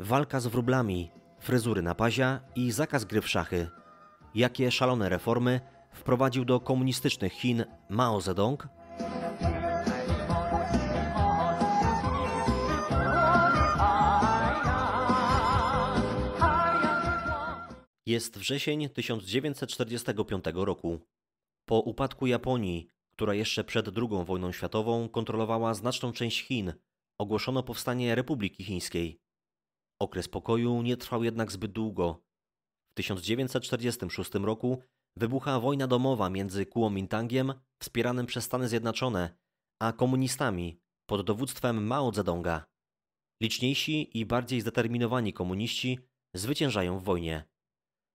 walka z wróblami, fryzury na pazia i zakaz gry w szachy. Jakie szalone reformy wprowadził do komunistycznych Chin Mao Zedong? Jest wrzesień 1945 roku. Po upadku Japonii, która jeszcze przed II wojną światową kontrolowała znaczną część Chin, ogłoszono powstanie Republiki Chińskiej. Okres pokoju nie trwał jednak zbyt długo. W 1946 roku wybucha wojna domowa między Kuomintangiem, wspieranym przez Stany Zjednoczone, a komunistami pod dowództwem Mao Zedonga. Liczniejsi i bardziej zdeterminowani komuniści zwyciężają w wojnie.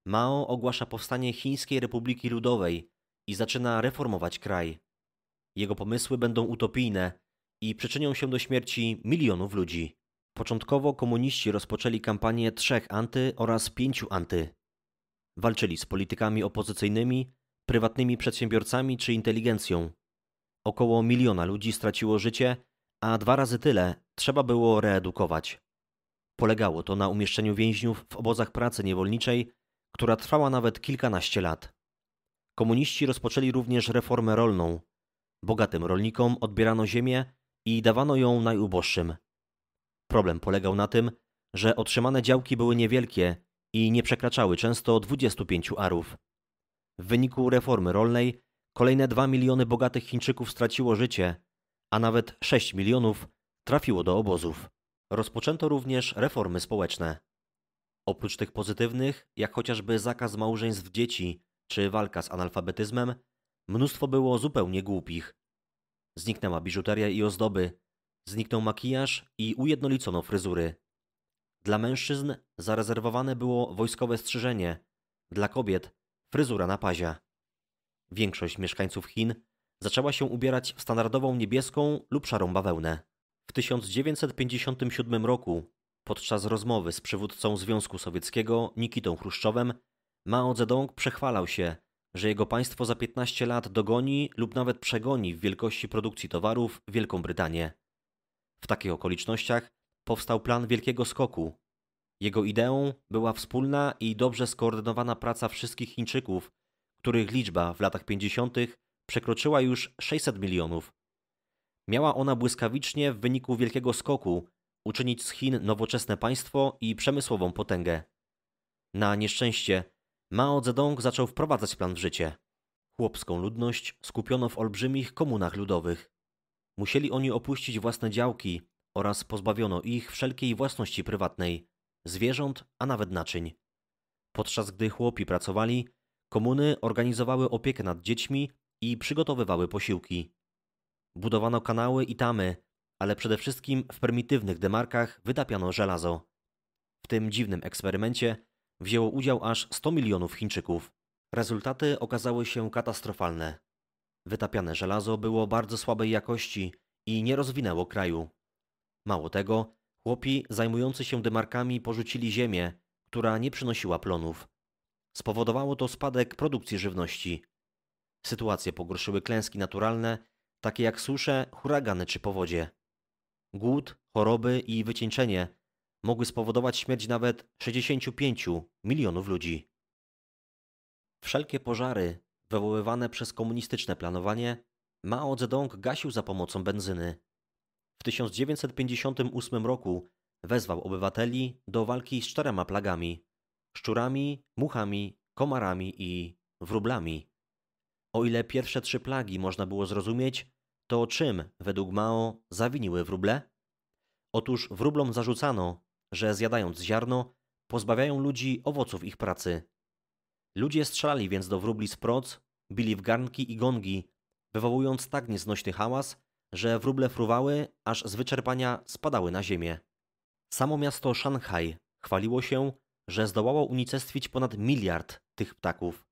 Mao ogłasza powstanie Chińskiej Republiki Ludowej i zaczyna reformować kraj. Jego pomysły będą utopijne i przyczynią się do śmierci milionów ludzi. Początkowo komuniści rozpoczęli kampanię trzech anty oraz pięciu anty. Walczyli z politykami opozycyjnymi, prywatnymi przedsiębiorcami czy inteligencją. Około miliona ludzi straciło życie, a dwa razy tyle trzeba było reedukować. Polegało to na umieszczeniu więźniów w obozach pracy niewolniczej, która trwała nawet kilkanaście lat. Komuniści rozpoczęli również reformę rolną. Bogatym rolnikom odbierano ziemię i dawano ją najuboższym. Problem polegał na tym, że otrzymane działki były niewielkie i nie przekraczały często 25 arów. W wyniku reformy rolnej kolejne 2 miliony bogatych Chińczyków straciło życie, a nawet 6 milionów trafiło do obozów. Rozpoczęto również reformy społeczne. Oprócz tych pozytywnych, jak chociażby zakaz małżeństw dzieci czy walka z analfabetyzmem, mnóstwo było zupełnie głupich. Zniknęła biżuteria i ozdoby, Zniknął makijaż i ujednolicono fryzury. Dla mężczyzn zarezerwowane było wojskowe strzyżenie, dla kobiet fryzura na pazia. Większość mieszkańców Chin zaczęła się ubierać w standardową niebieską lub szarą bawełnę. W 1957 roku, podczas rozmowy z przywódcą Związku Sowieckiego Nikitą Chruszczowem, Mao Zedong przechwalał się, że jego państwo za 15 lat dogoni lub nawet przegoni w wielkości produkcji towarów Wielką Brytanię. W takich okolicznościach powstał plan wielkiego skoku. Jego ideą była wspólna i dobrze skoordynowana praca wszystkich Chińczyków, których liczba w latach 50. przekroczyła już 600 milionów. Miała ona błyskawicznie w wyniku wielkiego skoku uczynić z Chin nowoczesne państwo i przemysłową potęgę. Na nieszczęście Mao Zedong zaczął wprowadzać plan w życie. Chłopską ludność skupiono w olbrzymich komunach ludowych. Musieli oni opuścić własne działki oraz pozbawiono ich wszelkiej własności prywatnej, zwierząt, a nawet naczyń. Podczas gdy chłopi pracowali, komuny organizowały opiekę nad dziećmi i przygotowywały posiłki. Budowano kanały i tamy, ale przede wszystkim w prymitywnych demarkach wytapiano żelazo. W tym dziwnym eksperymencie wzięło udział aż 100 milionów Chińczyków. Rezultaty okazały się katastrofalne. Wytapiane żelazo było bardzo słabej jakości i nie rozwinęło kraju. Mało tego, chłopi zajmujący się dymarkami porzucili ziemię, która nie przynosiła plonów. Spowodowało to spadek produkcji żywności. Sytuację pogorszyły klęski naturalne, takie jak susze, huragany czy powodzie. Głód, choroby i wycieńczenie mogły spowodować śmierć nawet 65 milionów ludzi. Wszelkie pożary, wywoływane przez komunistyczne planowanie, Mao Zedong gasił za pomocą benzyny. W 1958 roku wezwał obywateli do walki z czterema plagami szczurami, muchami, komarami i wróblami. O ile pierwsze trzy plagi można było zrozumieć, to czym, według Mao, zawiniły wróble? Otóż wróblom zarzucano, że zjadając ziarno, pozbawiają ludzi owoców ich pracy. Ludzie strzelali więc do wróbli z proc, bili w garnki i gongi, wywołując tak nieznośny hałas, że wróble fruwały, aż z wyczerpania spadały na ziemię. Samo miasto Szanghaj chwaliło się, że zdołało unicestwić ponad miliard tych ptaków.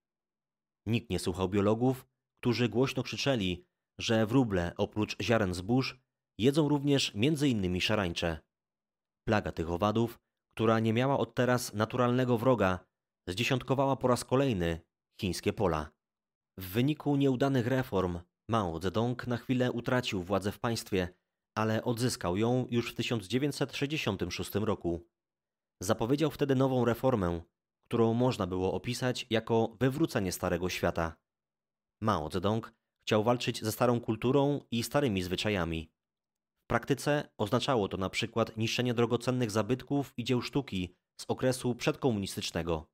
Nikt nie słuchał biologów, którzy głośno krzyczeli, że wróble oprócz ziaren zbóż jedzą również m.in. szarańcze. Plaga tych owadów, która nie miała od teraz naturalnego wroga, zdziesiątkowała po raz kolejny chińskie pola. W wyniku nieudanych reform Mao Zedong na chwilę utracił władzę w państwie, ale odzyskał ją już w 1966 roku. Zapowiedział wtedy nową reformę, którą można było opisać jako wywrócenie starego świata. Mao Zedong chciał walczyć ze starą kulturą i starymi zwyczajami. W praktyce oznaczało to na przykład niszczenie drogocennych zabytków i dzieł sztuki z okresu przedkomunistycznego.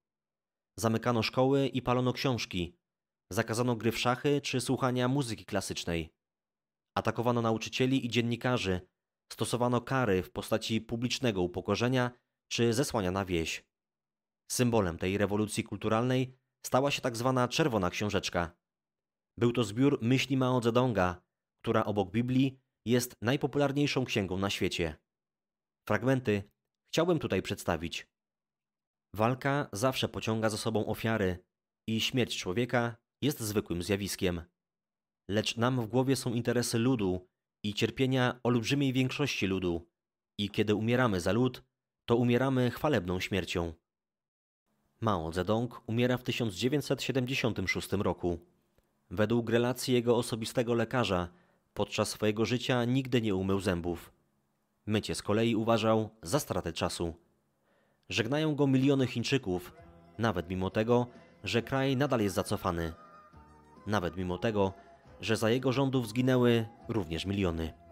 Zamykano szkoły i palono książki. Zakazano gry w szachy czy słuchania muzyki klasycznej. Atakowano nauczycieli i dziennikarzy. Stosowano kary w postaci publicznego upokorzenia czy zesłania na wieś. Symbolem tej rewolucji kulturalnej stała się tak zwana Czerwona Książeczka. Był to zbiór myśli Mao Zedonga, która obok Biblii jest najpopularniejszą księgą na świecie. Fragmenty chciałbym tutaj przedstawić. Walka zawsze pociąga za sobą ofiary i śmierć człowieka jest zwykłym zjawiskiem. Lecz nam w głowie są interesy ludu i cierpienia olbrzymiej większości ludu, i kiedy umieramy za lud, to umieramy chwalebną śmiercią. Mao Zedong umiera w 1976 roku. Według relacji jego osobistego lekarza, podczas swojego życia nigdy nie umył zębów. Mycie z kolei uważał za stratę czasu. Żegnają go miliony Chińczyków, nawet mimo tego, że kraj nadal jest zacofany. Nawet mimo tego, że za jego rządów zginęły również miliony.